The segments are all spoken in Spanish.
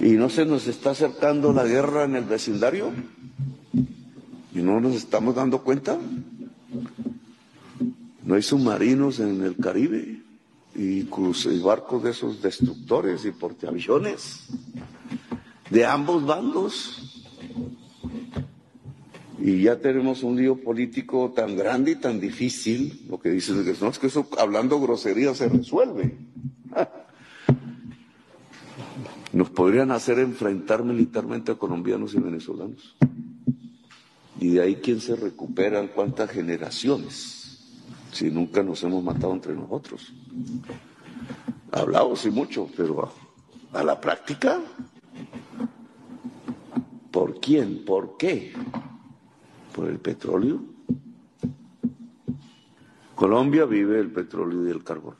¿Y no se nos está acercando la guerra en el vecindario? ¿Y no nos estamos dando cuenta? No hay submarinos en el Caribe y, barcos de esos destructores y porteavillones de ambos bandos. Y ya tenemos un lío político tan grande y tan difícil, lo que dicen que no, es que eso hablando grosería se resuelve nos podrían hacer enfrentar militarmente a colombianos y venezolanos. Y de ahí quién se recupera, cuántas generaciones, si nunca nos hemos matado entre nosotros. Hablamos y mucho, pero a, la práctica, ¿por quién? ¿Por qué? ¿Por el petróleo? Colombia vive el petróleo y el carbón.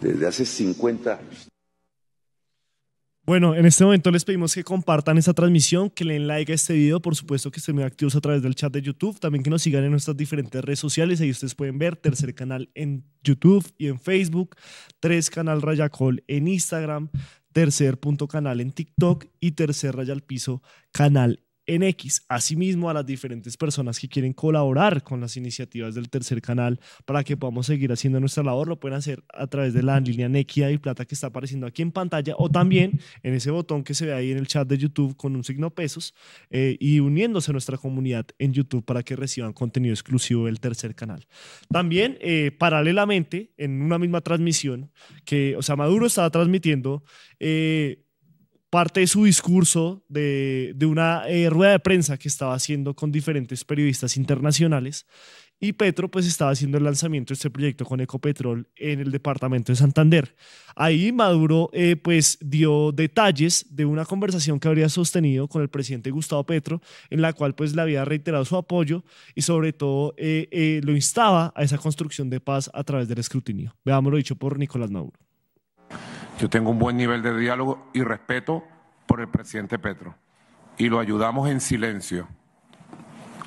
Desde hace 50 años, bueno, en este momento les pedimos que compartan esta transmisión, que le den like a este video, por supuesto que estén muy activos a través del chat de YouTube, también que nos sigan en nuestras diferentes redes sociales, ahí ustedes pueden ver Tercer Canal en YouTube y en Facebook, Tres Canal Rayacol en Instagram, Tercer Punto Canal en TikTok y Tercer Raya al Piso Canal en X, asimismo a las diferentes personas que quieren colaborar con las iniciativas del tercer canal para que podamos seguir haciendo nuestra labor, lo pueden hacer a través de la línea Nequia y Plata que está apareciendo aquí en pantalla o también en ese botón que se ve ahí en el chat de YouTube con un signo pesos eh, y uniéndose a nuestra comunidad en YouTube para que reciban contenido exclusivo del tercer canal. También, eh, paralelamente, en una misma transmisión, que, o sea, Maduro estaba transmitiendo eh, parte de su discurso de, una eh, rueda de prensa que estaba haciendo con diferentes periodistas internacionales. Y Petro pues estaba haciendo el lanzamiento de este proyecto con Ecopetrol en el departamento de Santander. Ahí Maduro eh, pues dio detalles de una conversación que habría sostenido con el presidente Gustavo Petro, en la cual pues le había reiterado su apoyo y sobre todo eh, lo instaba a esa construcción de paz a través del escrutinio. Veámoslo dicho por Nicolás Maduro. Yo tengo un buen nivel de diálogo y respeto por el presidente Petro. Y lo ayudamos en silencio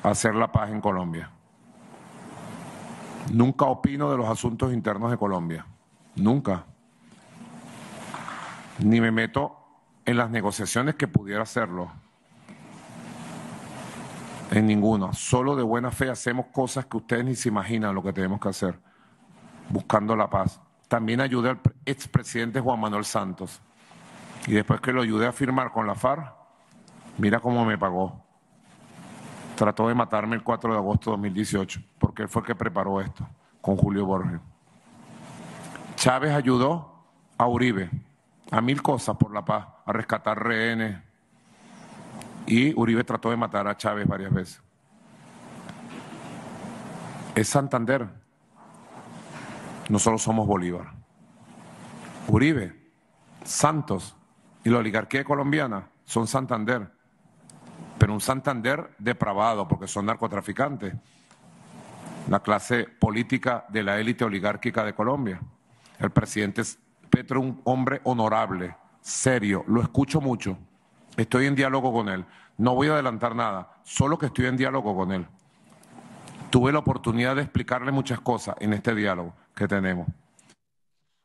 a hacer la paz en Colombia. Nunca opino de los asuntos internos de Colombia. Nunca. Ni me meto en las negociaciones que pudiera hacerlo. En ninguno. Solo de buena fe hacemos cosas que ustedes ni se imaginan lo que tenemos que hacer, buscando la paz. También ayudé al expresidente Juan Manuel Santos. Y después que lo ayudé a firmar con la FARC, mira cómo me pagó. Trató de matarme el 4 de agosto de 2018, porque él fue el que preparó esto, con Julio Borges. Chávez ayudó a Uribe a mil cosas por la paz, a rescatar rehenes. Y Uribe trató de matar a Chávez varias veces. Es Santander, nosotros somos Bolívar. Uribe, Santos y la oligarquía colombiana son Santander, pero un Santander depravado porque son narcotraficantes, la clase política de la élite oligárquica de Colombia. El presidente Petro un hombre honorable, serio, lo escucho mucho, estoy en diálogo con él, no voy a adelantar nada, solo que estoy en diálogo con él. Tuve la oportunidad de explicarle muchas cosas en este diálogo que tenemos.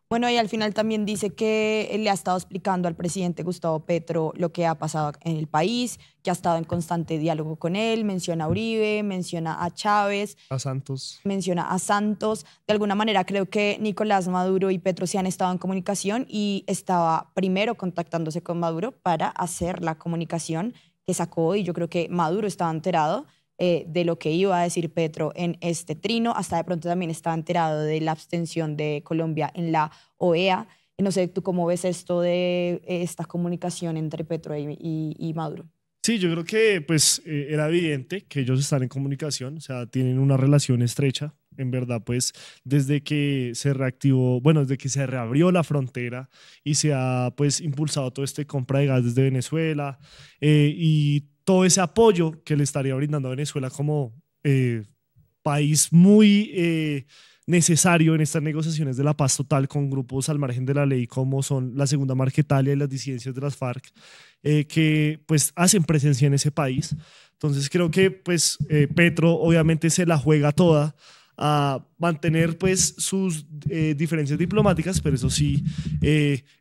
Bueno, y al final también dice que le ha estado explicando al presidente Gustavo Petro lo que ha pasado en el país, que ha estado en constante diálogo con él, menciona a Uribe, menciona a Chávez. A Santos. Menciona a Santos. De alguna manera creo que Nicolás Maduro y Petro se han estado en comunicación y estaba primero contactándose con Maduro para hacer la comunicación que sacó y yo creo que Maduro estaba enterado eh, de lo que iba a decir Petro en este trino. Hasta de pronto también estaba enterado de la abstención de Colombia en la OEA. No sé, ¿tú cómo ves esto de eh, esta comunicación entre Petro y, Maduro? Sí, yo creo que pues eh, era evidente que ellos están en comunicación, o sea, tienen una relación estrecha. En verdad, pues desde que se reactivó, bueno, desde que se reabrió la frontera y se ha pues impulsado todo este compra de gas desde Venezuela y todo ese apoyo que le estaría brindando a Venezuela como eh, país muy eh, necesario en estas negociaciones de la paz total con grupos al margen de la ley como son la Segunda Marquetalia y las disidencias de las FARC, eh, que pues hacen presencia en ese país. Entonces creo que pues Petro obviamente se la juega toda a mantener pues sus diferencias diplomáticas, pero eso sí,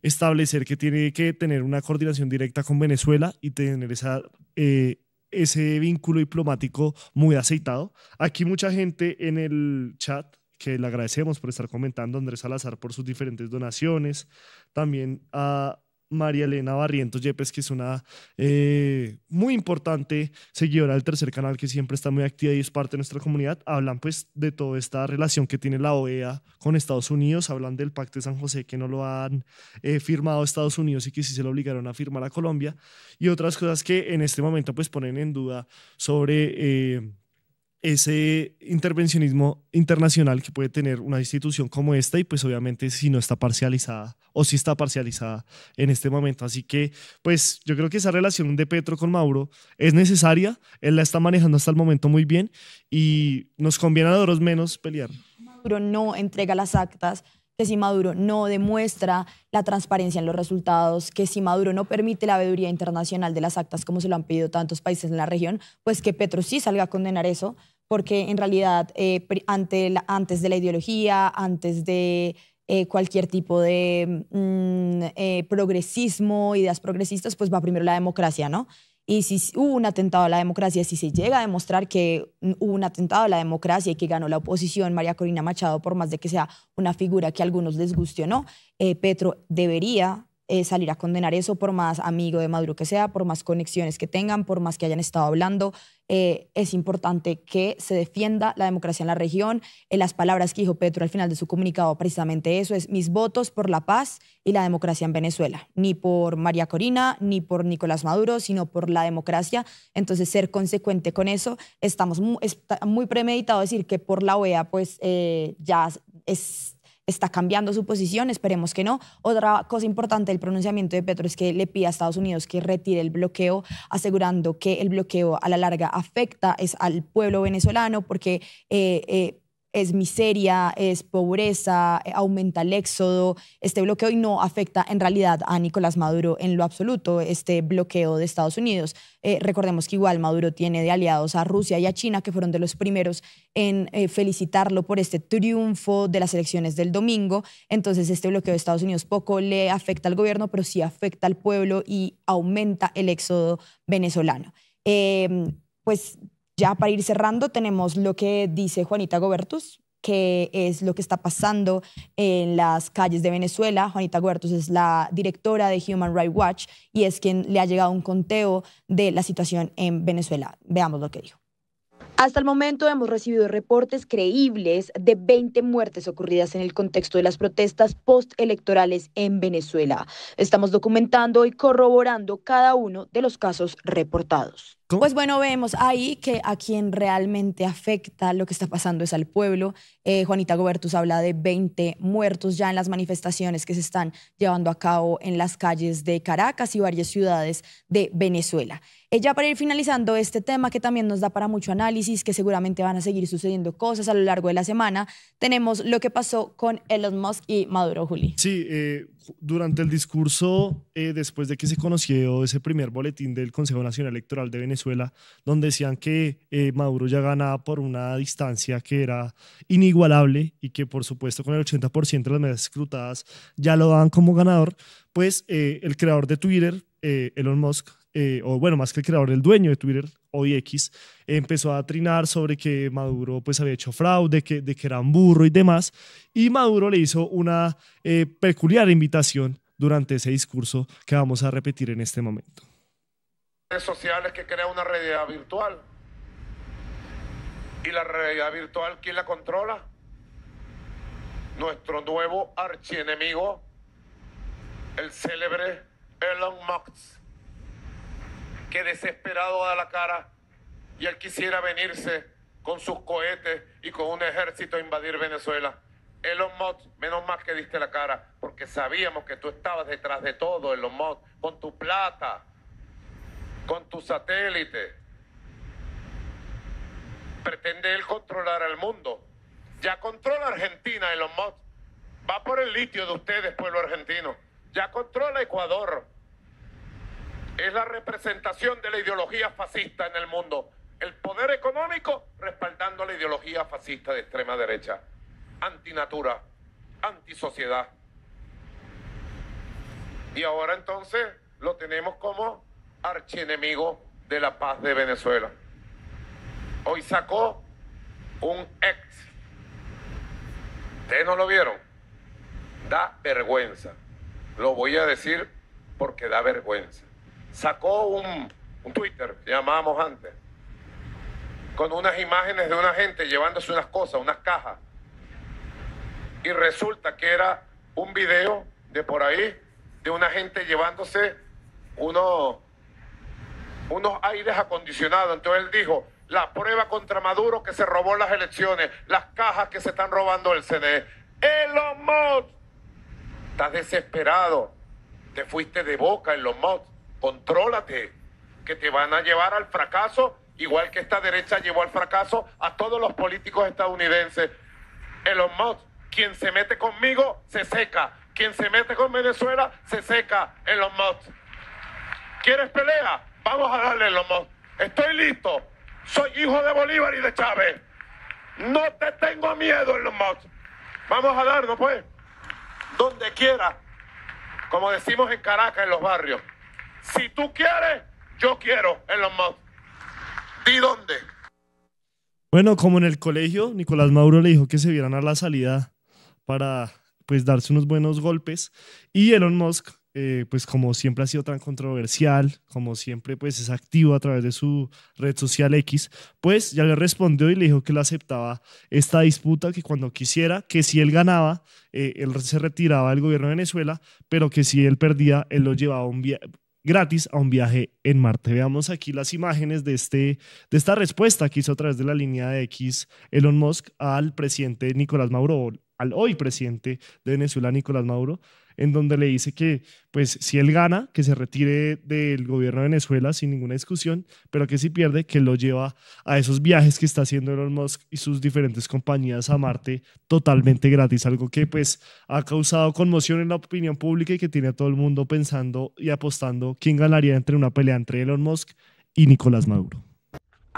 establecer que tiene que tener una coordinación directa con Venezuela y tener esa eh, ese vínculo diplomático muy aceitado. Aquí mucha gente en el chat que le agradecemos por estar comentando, Andrés Salazar por sus diferentes donaciones, también a María Elena Barrientos Yepes, que es una eh, muy importante seguidora del tercer canal, que siempre está muy activa y es parte de nuestra comunidad, hablan pues de toda esta relación que tiene la OEA con Estados Unidos, hablan del Pacto de San José que no lo han eh, firmado Estados Unidos y que sí se lo obligaron a firmar a Colombia, y otras cosas que en este momento pues ponen en duda sobre... Eh, ese intervencionismo internacional que puede tener una institución como esta y pues obviamente si no está parcializada o si está parcializada en este momento. Así que pues yo creo que esa relación de Petro con Mauro es necesaria, él la está manejando hasta el momento muy bien y nos conviene a los menos pelear. Mauro no entrega las actas que si Maduro no demuestra la transparencia en los resultados, que si Maduro no permite la veeduría internacional de las actas como se lo han pedido tantos países en la región, pues que Petro sí salga a condenar eso, porque en realidad eh, ante antes de la ideología, antes de eh, cualquier tipo de mm, eh, progresismo, ideas progresistas, pues va primero la democracia, ¿no? Y si hubo un atentado a la democracia, si se llega a demostrar que hubo un atentado a la democracia y que ganó la oposición María Corina Machado, por más de que sea una figura que a algunos les guste eh, Petro debería eh, salir a condenar eso por más amigo de Maduro que sea, por más conexiones que tengan, por más que hayan estado hablando. Eh, es importante que se defienda la democracia en la región. En eh, las palabras que dijo Petro al final de su comunicado, precisamente eso es mis votos por la paz y la democracia en Venezuela. Ni por María Corina, ni por Nicolás Maduro, sino por la democracia. Entonces, ser consecuente con eso, estamos muy, premeditados, muy premeditado decir que por la OEA, pues ya es está cambiando su posición, esperemos que no. Otra cosa importante del pronunciamiento de Petro es que le pide a Estados Unidos que retire el bloqueo, asegurando que el bloqueo a la larga afecta es al pueblo venezolano porque... Eh, eh, es miseria, es pobreza, eh, aumenta el éxodo. Este bloqueo y no afecta en realidad a Nicolás Maduro en lo absoluto, este bloqueo de Estados Unidos. Eh, recordemos que igual Maduro tiene de aliados a Rusia y a China, que fueron de los primeros en eh, felicitarlo por este triunfo de las elecciones del domingo. Entonces, este bloqueo de Estados Unidos poco le afecta al gobierno, pero sí afecta al pueblo y aumenta el éxodo venezolano. Em, pues ya para ir cerrando, tenemos lo que dice Juanita Gobertus, que es lo que está pasando en las calles de Venezuela. Juanita Gobertus es la directora de Human Rights Watch y es quien le ha llegado un conteo de la situación en Venezuela. Veamos lo que dijo. Hasta el momento hemos recibido reportes creíbles de 20 muertes ocurridas en el contexto de las protestas postelectorales en Venezuela. Estamos documentando y corroborando cada uno de los casos reportados. Pues bueno, vemos ahí que a quien realmente afecta lo que está pasando es al pueblo. Eh, Juanita Gobertus habla de 20 muertos ya en las manifestaciones que se están llevando a cabo en las calles de Caracas y varias ciudades de Venezuela. Ella eh, para ir finalizando este tema que también nos da para mucho análisis, que seguramente van a seguir sucediendo cosas a lo largo de la semana, tenemos lo que pasó con Elon Musk y Maduro Juli. Sí, eh, durante el discurso, eh, después de que se conoció ese primer boletín del Consejo Nacional Electoral de Venezuela, donde decían que eh, Maduro ya ganaba por una distancia que era inigualable y que por supuesto con el 80% de las medidas escrutadas ya lo daban como ganador, pues eh, el creador de Twitter, Elon Musk, eh, o bueno, más que el creador, el dueño de Twitter, x empezó a trinar sobre que Maduro pues había hecho fraude, que, de que un burro y demás. Y Maduro le hizo una eh, peculiar invitación durante ese discurso que vamos a repetir en este momento. Redes sociales que crea una realidad virtual. ¿Y la realidad virtual quién la controla? Nuestro nuevo archienemigo, el célebre Elon Musk que desesperado da la cara y él quisiera venirse con sus cohetes y con un ejército a invadir Venezuela. Elon Musk, menos mal que diste la cara, porque sabíamos que tú estabas detrás de todo, Elon Musk, con tu plata, con tu satélite. Pretende él controlar al mundo. Ya controla Argentina, Elon Musk. Va por el litio de ustedes, pueblo argentino. Ya controla Ecuador es la representación de la ideología fascista en el mundo. El poder económico respaldando la ideología fascista de extrema derecha. Antinatura, antisociedad. Y ahora entonces lo tenemos como archienemigo de la paz de Venezuela. Hoy sacó un ex. Ustedes no lo vieron. Da vergüenza. Lo voy a decir porque da vergüenza sacó un, Twitter, que llamábamos antes, con unas imágenes de una gente llevándose unas cosas, unas cajas. Y resulta que era un video de por ahí de una gente llevándose unos, unos aires acondicionados. Entonces él dijo, la prueba contra Maduro que se robó las elecciones, las cajas que se están robando el CNE. los Musk, estás desesperado, te fuiste de boca, en los Musk contrólate, que te van a llevar al fracaso, igual que esta derecha llevó al fracaso a todos los políticos estadounidenses. Elon Musk, quien se mete conmigo, se seca. Quien se mete con Venezuela, se seca. en los Musk. ¿Quieres pelea? Vamos a darle, los Musk. Estoy listo. Soy hijo de Bolívar y de Chávez. No te tengo miedo, en los Musk. Vamos a darlo, pues. Donde quiera. Como decimos en Caracas, en los barrios. Si tú quieres, yo quiero en Musk. ¿Di dónde? Bueno, como en el colegio, Nicolás Maduro le dijo que se vieran a la salida para pues darse unos buenos golpes y Elon Musk eh, pues como siempre ha sido tan controversial, como siempre pues es activo a través de su red social X, pues ya le respondió y le dijo que él aceptaba esta disputa, que cuando quisiera, que si él ganaba, eh, él se retiraba del gobierno de Venezuela, pero que si él perdía, él lo llevaba un gratis a un viaje en Marte. Veamos aquí las imágenes de, este, de esta respuesta que hizo a través de la línea de X Elon Musk al presidente Nicolás Maduro, al hoy presidente de Venezuela Nicolás Maduro, en donde le dice que, pues, si él gana, que se retire del gobierno de Venezuela sin ninguna discusión, pero que si pierde, que lo lleva a esos viajes que está haciendo Elon Musk y sus diferentes compañías a Marte totalmente gratis, algo que, pues, ha causado conmoción en la opinión pública y que tiene a todo el mundo pensando y apostando quién ganaría entre una pelea entre Elon Musk y Nicolás Maduro.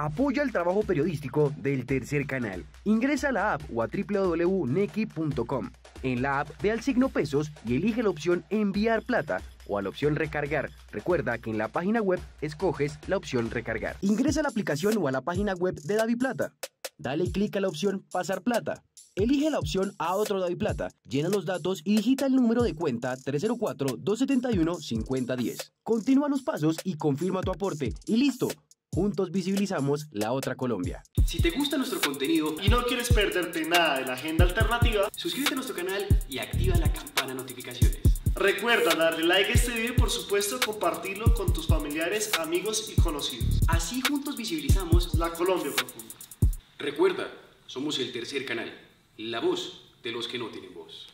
Apoya el trabajo periodístico del tercer canal. Ingresa a la app o a www.neki.com. En la app ve al signo pesos y elige la opción enviar plata o a la opción recargar. Recuerda que en la página web escoges la opción recargar. Ingresa a la aplicación o a la página web de Plata. Dale clic a la opción pasar plata. Elige la opción a otro Plata. llena los datos y digita el número de cuenta 304-271-5010. Continúa los pasos y confirma tu aporte. Y listo, Juntos visibilizamos la otra Colombia. Si te gusta nuestro contenido y no quieres perderte nada de la agenda alternativa, suscríbete a nuestro canal y activa la campana de notificaciones. Recuerda darle like a este video y por supuesto compartirlo con tus familiares, amigos y conocidos. Así juntos visibilizamos la Colombia profunda. Recuerda, somos el tercer canal, la voz de los que no tienen voz.